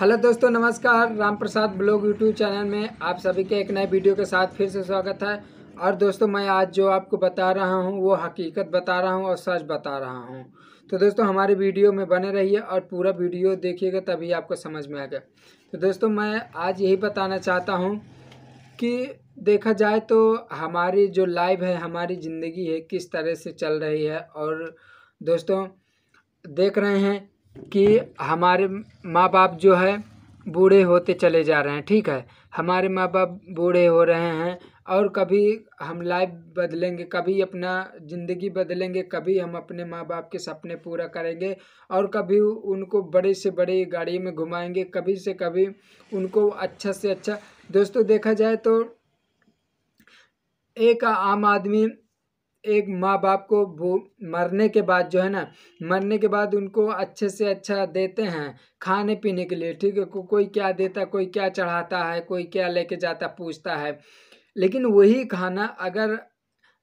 hello दोस्तों नमस्कार Ram Prasad blog YouTube channel में आप सभी के एक नए वीडियो के साथ फिर से स्वागत है और दोस्तों मैं आज जो आपको बता रहा हूँ वो हकीकत बता रहा हूँ और सच बता रहा हूँ तो दोस्तों हमारे वीडियो में बने रहिए और पूरा वीडियो देखिएगा तभी आपको समझ में आएगा तो दोस्तों मैं आज यही बताना चाहता हूँ कि देखा जाए तो हमारी जो लाइफ है हमारी ज़िंदगी है किस तरह से चल रही है और दोस्तों देख रहे हैं कि हमारे माँ बाप जो है बूढ़े होते चले जा रहे हैं ठीक है हमारे माँ बाप बूढ़े हो रहे हैं और कभी हम लाइफ बदलेंगे कभी अपना ज़िंदगी बदलेंगे कभी हम अपने माँ बाप के सपने पूरा करेंगे और कभी उनको बड़े से बड़े गाड़ी में घुमाएंगे कभी से कभी उनको अच्छा से अच्छा दोस्तों देखा जाए तो एक आम आदमी एक माँ बाप को वो मरने के बाद जो है ना मरने के बाद उनको अच्छे से अच्छा देते हैं खाने पीने के लिए ठीक है को, कोई क्या देता कोई क्या चढ़ाता है कोई क्या लेके जाता पूछता है लेकिन वही खाना अगर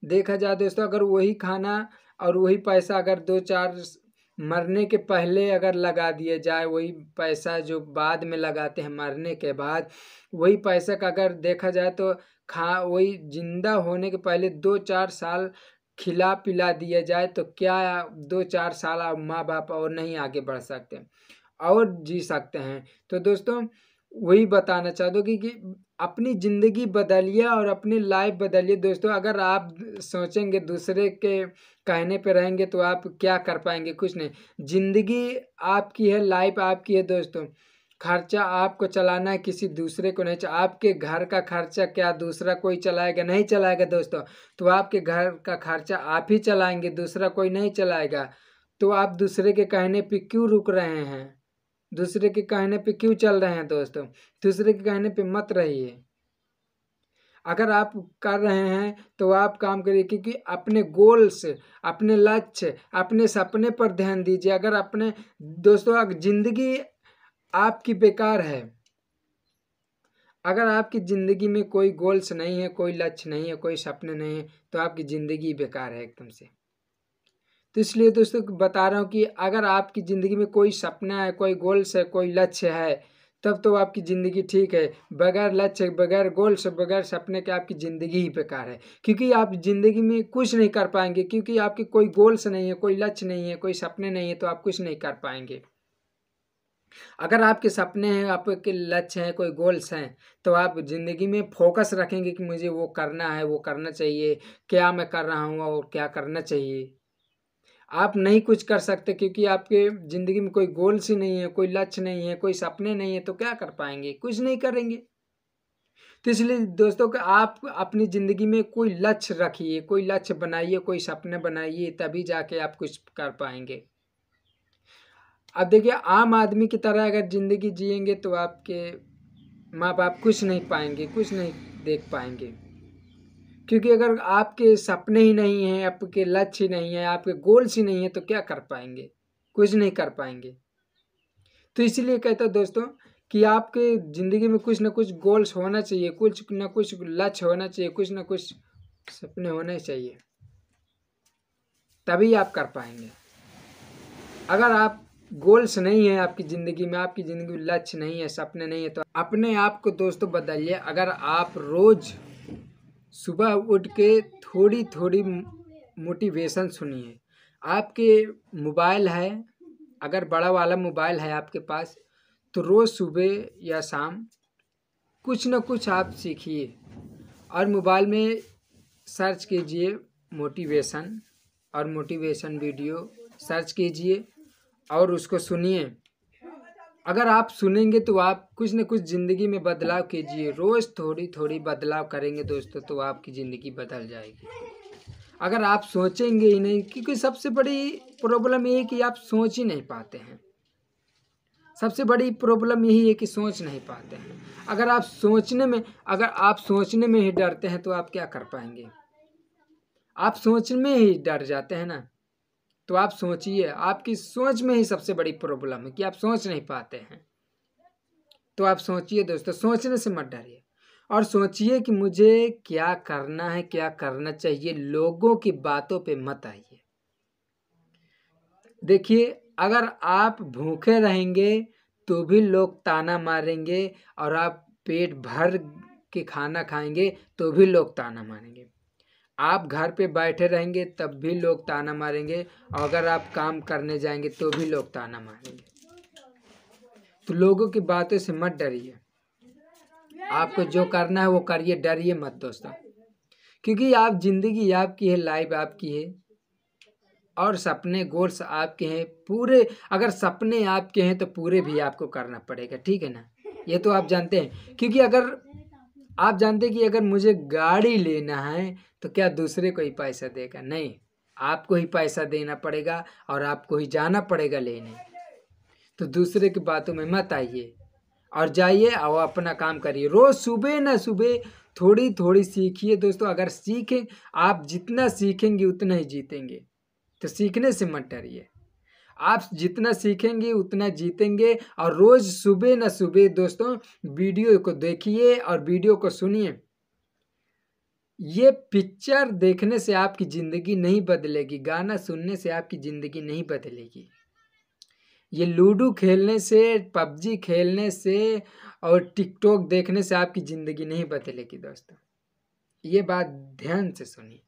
देखा जाए दोस्तों अगर वही खाना और वही पैसा अगर दो चार मरने के पहले अगर लगा दिए जाए वही पैसा जो बाद में लगाते हैं मरने के बाद वही पैसा का अगर देखा जाए तो खा वही जिंदा होने के पहले दो चार साल खिला पिला दिया जाए तो क्या दो चार साल आप माँ बाप और नहीं आगे बढ़ सकते और जी सकते हैं तो दोस्तों वही बताना चाहता हूँ कि, अपनी ज़िंदगी बदलिए और अपनी लाइफ बदलिए दोस्तों अगर आप सोचेंगे दूसरे के कहने पर रहेंगे तो आप क्या कर पाएंगे कुछ नहीं ज़िंदगी आपकी है लाइफ आपकी है दोस्तों खर्चा आपको चलाना है किसी दूसरे को नहीं आपके घर का खर्चा क्या दूसरा कोई चलाएगा नहीं चलाएगा दोस्तों तो आपके घर का खर्चा आप ही चलाएंगे दूसरा कोई नहीं चलाएगा तो आप दूसरे के कहने पे क्यों रुक रहे हैं दूसरे के कहने पे क्यों चल रहे हैं दोस्तों दूसरे के कहने पे मत रहिए अगर आप कर रहे हैं तो आप काम करिए क्योंकि अपने गोल्स अपने लक्ष्य अपने सपने पर ध्यान दीजिए अगर अपने दोस्तों ज़िंदगी आपकी बेकार है अगर आपकी ज़िंदगी में कोई गोल्स नहीं है कोई लक्ष्य नहीं है कोई सपने नहीं है तो आपकी ज़िंदगी बेकार है एकदम से तो इसलिए दोस्तों बता रहा हूँ कि अगर आपकी ज़िंदगी में कोई सपना है कोई गोल्स है कोई लक्ष्य है तब तो आपकी ज़िंदगी ठीक है बगैर लक्ष्य बगैर गोल्स बगैर सपने के आपकी ज़िंदगी ही बेकार है क्योंकि आप ज़िंदगी में कुछ नहीं कर पाएंगे क्योंकि आपके कोई गोल्स नहीं है कोई लक्ष्य नहीं है कोई सपने नहीं है तो आप कुछ नहीं कर पाएंगे अगर आपके सपने हैं आपके लक्ष्य हैं कोई गोल्स हैं तो आप ज़िंदगी में फोकस रखेंगे कि मुझे वो करना है वो करना चाहिए क्या मैं कर रहा हूँ और क्या करना चाहिए आप नहीं कुछ कर सकते क्योंकि आपके ज़िंदगी में कोई गोल्स ही नहीं है कोई लक्ष्य नहीं है कोई सपने नहीं है तो क्या कर पाएंगे कुछ नहीं करेंगे तो इसलिए दोस्तों कि आप अपनी ज़िंदगी में कोई लक्ष्य रखिए कोई लक्ष्य बनाइए कोई सपने बनाइए तभी जाके आप कुछ कर पाएंगे अब देखिए आम आदमी की तरह अगर ज़िंदगी जिएंगे तो आपके माँ बाप कुछ नहीं पाएंगे कुछ नहीं देख पाएंगे क्योंकि अगर आपके सपने ही नहीं हैं आपके लक्ष्य ही नहीं हैं आपके गोल्स ही नहीं हैं तो क्या कर पाएंगे कुछ नहीं कर पाएंगे तो इसीलिए कहता दोस्तों कि आपके ज़िंदगी में कुछ ना कुछ गोल्स होना चाहिए कुछ ना कुछ लक्ष्य होना चाहिए कुछ ना कुछ सपने होने चाहिए तभी आप कर पाएंगे अगर आप गोल्स नहीं है आपकी ज़िंदगी में आपकी ज़िंदगी में लक्ष्य नहीं है सपने नहीं है तो अपने आप को दोस्तों बदलिए अगर आप रोज़ सुबह उठ के थोड़ी थोड़ी मोटिवेशन सुनिए आपके मोबाइल है अगर बड़ा वाला मोबाइल है आपके पास तो रोज़ सुबह या शाम कुछ ना कुछ आप सीखिए और मोबाइल में सर्च कीजिए मोटिवेशन और मोटिवेशन वीडियो सर्च कीजिए और उसको सुनिए अगर आप सुनेंगे तो आप कुछ न कुछ ज़िंदगी में बदलाव कीजिए रोज़ थोड़ी थोड़ी बदलाव करेंगे दोस्तों तो आपकी ज़िंदगी बदल जाएगी अगर आप सोचेंगे ही नहीं क्योंकि सबसे बड़ी प्रॉब्लम ये है कि आप सोच ही नहीं पाते हैं सबसे बड़ी प्रॉब्लम यही है कि सोच नहीं पाते हैं अगर आप सोचने में अगर आप सोचने में ही डरते हैं तो आप क्या कर पाएंगे आप सोच में ही डर जाते हैं ना तो आप सोचिए आपकी सोच में ही सबसे बड़ी प्रॉब्लम है कि आप सोच नहीं पाते हैं तो आप सोचिए दोस्तों सोचने से मत डरिए और सोचिए कि मुझे क्या करना है क्या करना चाहिए लोगों की बातों पे मत आइए देखिए अगर आप भूखे रहेंगे तो भी लोग ताना मारेंगे और आप पेट भर के खाना खाएंगे तो भी लोग ताना मारेंगे आप घर पे बैठे रहेंगे तब भी लोग ताना मारेंगे और अगर आप काम करने जाएंगे तो भी लोग ताना मारेंगे तो लोगों की बातों से मत डरिए आपको जो करना है वो करिए डरिए मत दोस्तों क्योंकि आप जिंदगी आपकी है लाइफ आपकी है और सपने गोल्स आपके हैं पूरे अगर सपने आपके हैं तो पूरे भी आपको करना पड़ेगा ठीक है ना ये तो आप जानते हैं क्योंकि अगर आप जानते कि अगर मुझे गाड़ी लेना है तो क्या दूसरे को ही पैसा देगा नहीं आपको ही पैसा देना पड़ेगा और आपको ही जाना पड़ेगा लेने तो दूसरे की बातों में मत आइए और जाइए और अपना काम करिए रोज़ सुबह ना सुबह थोड़ी थोड़ी सीखिए दोस्तों अगर सीखें आप जितना सीखेंगे उतना ही जीतेंगे तो सीखने से मत डरिए आप जितना सीखेंगे उतना जीतेंगे और रोज़ सुबह न सुबह दोस्तों वीडियो को देखिए और वीडियो को सुनिए ये पिक्चर देखने से आपकी ज़िंदगी नहीं बदलेगी गाना सुनने से आपकी ज़िंदगी नहीं बदलेगी ये लूडो खेलने से पबजी खेलने से और टिकटॉक देखने से आपकी ज़िंदगी नहीं बदलेगी दोस्तों ये बात ध्यान से सुनिए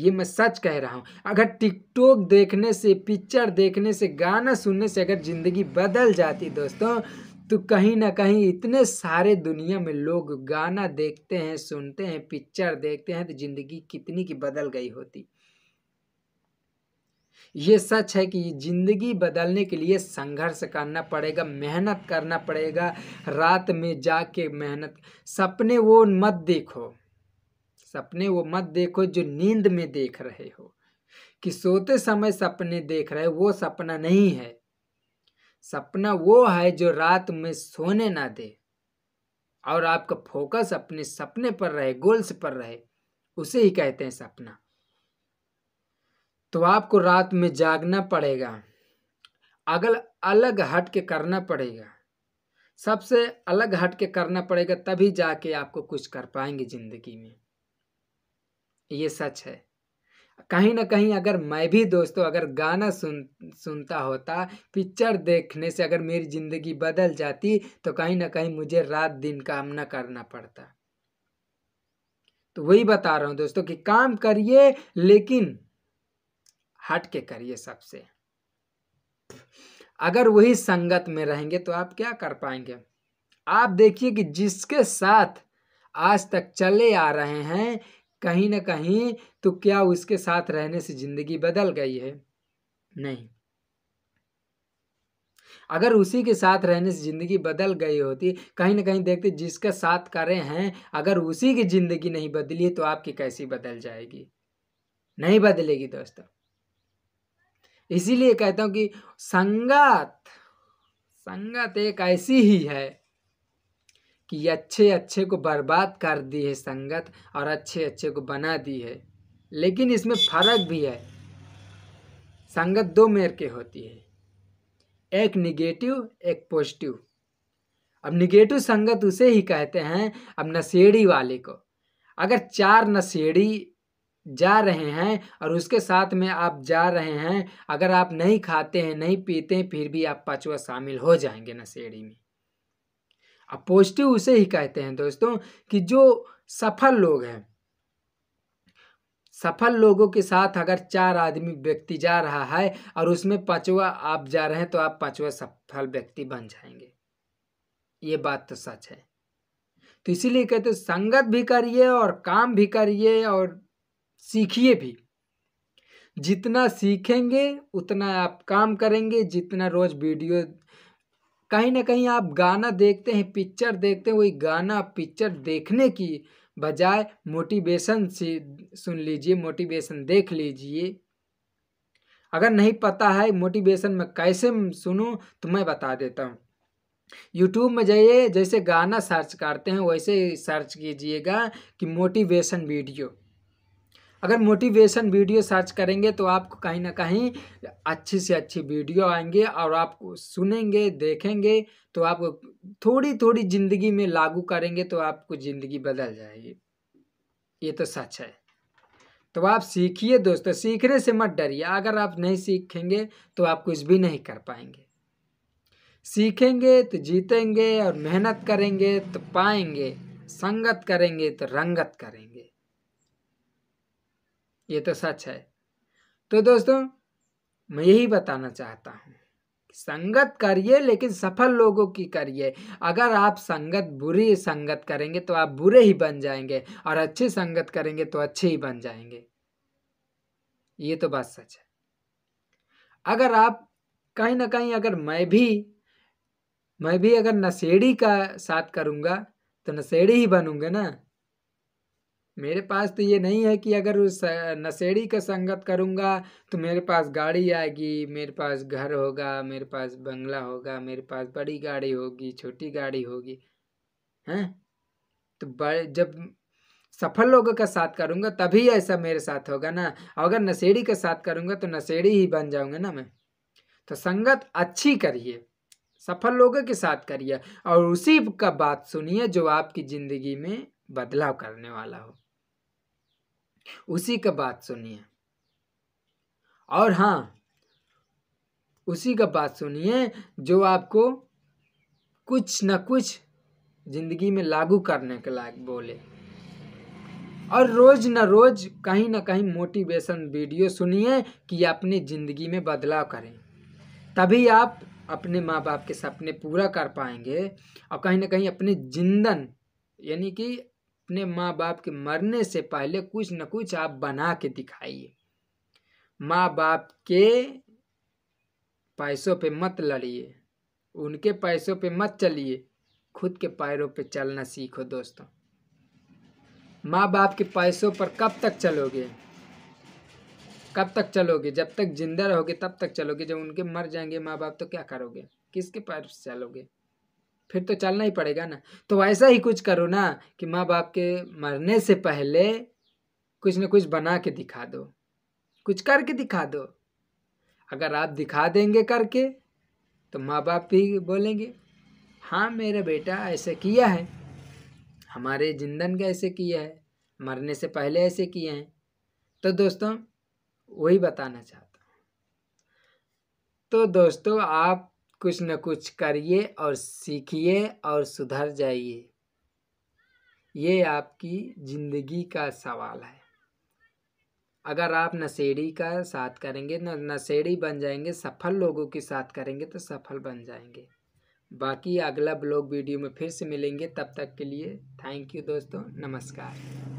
ये मैं सच कह रहा हूँ अगर टिकटॉक देखने से पिक्चर देखने से गाना सुनने से अगर ज़िंदगी बदल जाती दोस्तों तो कहीं ना कहीं इतने सारे दुनिया में लोग गाना देखते हैं सुनते हैं पिक्चर देखते हैं तो ज़िंदगी कितनी की बदल गई होती ये सच है कि ज़िंदगी बदलने के लिए संघर्ष करना पड़ेगा मेहनत करना पड़ेगा रात में जाके मेहनत सपने वो मत देखो सपने वो मत देखो जो नींद में देख रहे हो कि सोते समय सपने देख रहे वो सपना नहीं है सपना वो है जो रात में सोने ना दे और आपका फोकस अपने सपने पर रहे गोल्स पर रहे उसे ही कहते हैं सपना तो आपको रात में जागना पड़ेगा अगल अलग हट के करना पड़ेगा सबसे अलग हट के करना पड़ेगा तभी जाके आपको कुछ कर पाएंगे ज़िंदगी में ये सच है कहीं ना कहीं अगर मैं भी दोस्तों अगर गाना सुन सुनता होता पिक्चर देखने से अगर मेरी ज़िंदगी बदल जाती तो कहीं ना कहीं मुझे रात दिन काम ना करना पड़ता तो वही बता रहा हूँ दोस्तों कि काम करिए लेकिन हट के करिए सबसे अगर वही संगत में रहेंगे तो आप क्या कर पाएंगे आप देखिए कि जिसके साथ आज तक चले आ रहे हैं कहीं ना कहीं तो क्या उसके साथ रहने से ज़िंदगी बदल गई है नहीं अगर उसी के साथ रहने से ज़िंदगी बदल गई होती कहीं ना कहीं देखते जिसका साथ कर रहे हैं अगर उसी की ज़िंदगी नहीं बदली है तो आपकी कैसी बदल जाएगी नहीं बदलेगी दोस्तों इसीलिए कहता हूँ कि संगत संगत एक ऐसी ही है कि अच्छे अच्छे को बर्बाद कर दी है संगत और अच्छे अच्छे को बना दी है लेकिन इसमें फर्क भी है संगत दो मेर के होती है एक निगेटिव एक पॉजिटिव अब निगेटिव संगत उसे ही कहते हैं अब नशेड़ी वाले को अगर चार नशेड़ी जा रहे हैं और उसके साथ में आप जा रहे हैं अगर आप नहीं खाते हैं नहीं पीते हैं, फिर भी आप पाँचवा शामिल हो जाएंगे नशेड़ी में अब पॉजिटिव उसे ही कहते हैं दोस्तों कि जो सफल लोग हैं सफल लोगों के साथ अगर चार आदमी व्यक्ति जा रहा है और उसमें पांचवा आप जा रहे हैं तो आप पांचवा सफल व्यक्ति बन जाएंगे ये बात तो सच है तो इसीलिए कहते संगत भी करिए और काम भी करिए और सीखिए भी जितना सीखेंगे उतना आप काम करेंगे जितना रोज वीडियो कहीं ना कहीं आप गाना देखते हैं पिक्चर देखते हैं वही गाना पिक्चर देखने की बजाय मोटिवेशन से सुन लीजिए मोटिवेशन देख लीजिए अगर नहीं पता है मोटिवेशन में कैसे सुनूं तो मैं बता देता हूँ यूट्यूब में जाइए जैसे गाना सर्च करते हैं वैसे सर्च कीजिएगा कि मोटिवेशन वीडियो अगर मोटिवेशन वीडियो सर्च करेंगे तो आपको कहीं ना कहीं अच्छी से अच्छी वीडियो आएंगे और आप सुनेंगे देखेंगे तो आप थोड़ी थोड़ी ज़िंदगी में लागू करेंगे तो आपको ज़िंदगी बदल जाएगी ये तो सच है तो आप सीखिए दोस्तों सीखने से मत डरिए अगर आप नहीं सीखेंगे तो आप कुछ भी नहीं कर पाएंगे सीखेंगे तो जीतेंगे और मेहनत करेंगे तो पाएंगे संगत करेंगे तो रंगत करेंगे ये तो सच है तो दोस्तों मैं यही बताना चाहता हूँ संगत करिए लेकिन सफल लोगों की करिए अगर आप संगत बुरी संगत करेंगे तो आप बुरे ही बन जाएंगे और अच्छी संगत करेंगे तो अच्छे ही बन जाएंगे ये तो बात सच है अगर आप कहीं ना कहीं अगर मैं भी मैं भी अगर नशेड़ी का साथ करूँगा तो नशेड़ी ही बनूंगा ना मेरे पास तो ये नहीं है कि अगर उस नशेड़ी का संगत करूँगा तो मेरे पास गाड़ी आएगी मेरे पास घर होगा मेरे पास बंगला होगा मेरे पास बड़ी गाड़ी होगी छोटी गाड़ी होगी हैं तो बड़े जब सफल लोगों का साथ करूँगा तभी ऐसा मेरे साथ होगा ना अगर नशेड़ी का साथ करूँगा तो नशेड़ी ही बन जाऊँगा ना मैं तो संगत अच्छी करिए सफल लोगों के साथ करिए और उसी का बात सुनिए जो आपकी ज़िंदगी में बदलाव करने वाला हो उसी का बात सुनिए और हाँ उसी का बात सुनिए जो आपको कुछ न कुछ ज़िंदगी में लागू करने के लायक बोले और रोज़ न रोज़ कहीं ना कहीं मोटिवेशन वीडियो सुनिए कि अपनी ज़िंदगी में बदलाव करें तभी आप अपने माँ बाप के सपने पूरा कर पाएंगे और कहीं ना कहीं अपने जिंदन यानी कि अपने माँ बाप के मरने से पहले कुछ न कुछ आप बना के दिखाइए माँ बाप के पैसों पे मत लड़िए उनके पैसों पे मत चलिए खुद के पैरों पे चलना सीखो दोस्तों माँ बाप के पैसों पर कब तक चलोगे कब तक चलोगे जब तक जिंदा रहोगे तब तक चलोगे जब उनके मर जाएंगे माँ बाप तो क्या करोगे किसके पैर से चलोगे फिर तो चलना ही पड़ेगा ना तो वैसा ही कुछ करो ना कि माँ बाप के मरने से पहले कुछ ना कुछ बना के दिखा दो कुछ करके दिखा दो अगर आप दिखा देंगे करके तो माँ बाप भी बोलेंगे हाँ मेरा बेटा ऐसे किया है हमारे जिंदन का ऐसे किया है मरने से पहले ऐसे किए हैं तो दोस्तों वही बताना चाहता हूँ तो दोस्तों आप कुछ न कुछ करिए और सीखिए और सुधर जाइए ये आपकी ज़िंदगी का सवाल है अगर आप नशेड़ी का साथ करेंगे न नशेड़ी बन जाएंगे सफल लोगों के साथ करेंगे तो सफल बन जाएंगे बाकी अगला ब्लॉग वीडियो में फिर से मिलेंगे तब तक के लिए थैंक यू दोस्तों नमस्कार